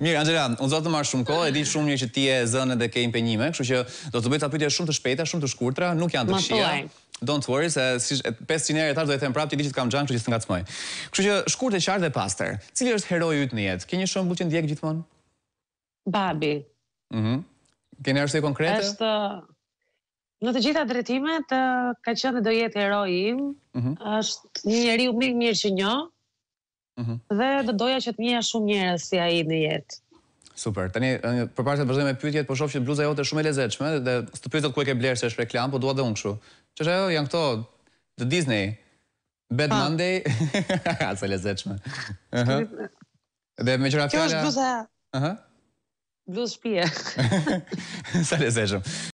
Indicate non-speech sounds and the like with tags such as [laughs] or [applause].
Mirë, Angela, unë zotë të marrë shumë kohë, e di shumë një që ti e zënë dhe ke impenjime, kështu që do të bëjtë apytje shumë të shpejta, shumë të shkurtra, nuk janë të shia. Don't worry, se 500 njerë e tash do e them prapë që të kam gjangë, kështu që të nga cmoj. Kështu që shkurt e qartë dhe pastër, cili është heroju të jetë? Ke një shumë bu që ndjekë gjithmonë? Babi. Mhm. Ke e konkrete? në të gjitha drejtimet, ka mhm. është një mirë Mhm. dhe dhe doja që të njëja shumë njërës si a i në jetë. Super. Tani, për parë të vazhdojmë me pyetjet, po shoh që bluza jote është shumë e lezetshme dhe të pyetet ku e ke blerë se është reklam, po dua edhe unë kështu. Ç'është ajo? Jan këto The Disney Bad Monday. ha [laughs] të lezetshme. Ëh. Dhe me qëra fjala. Kjo është bluza. Ëh. Bluzë shtëpie. [laughs] Sa lezetshëm.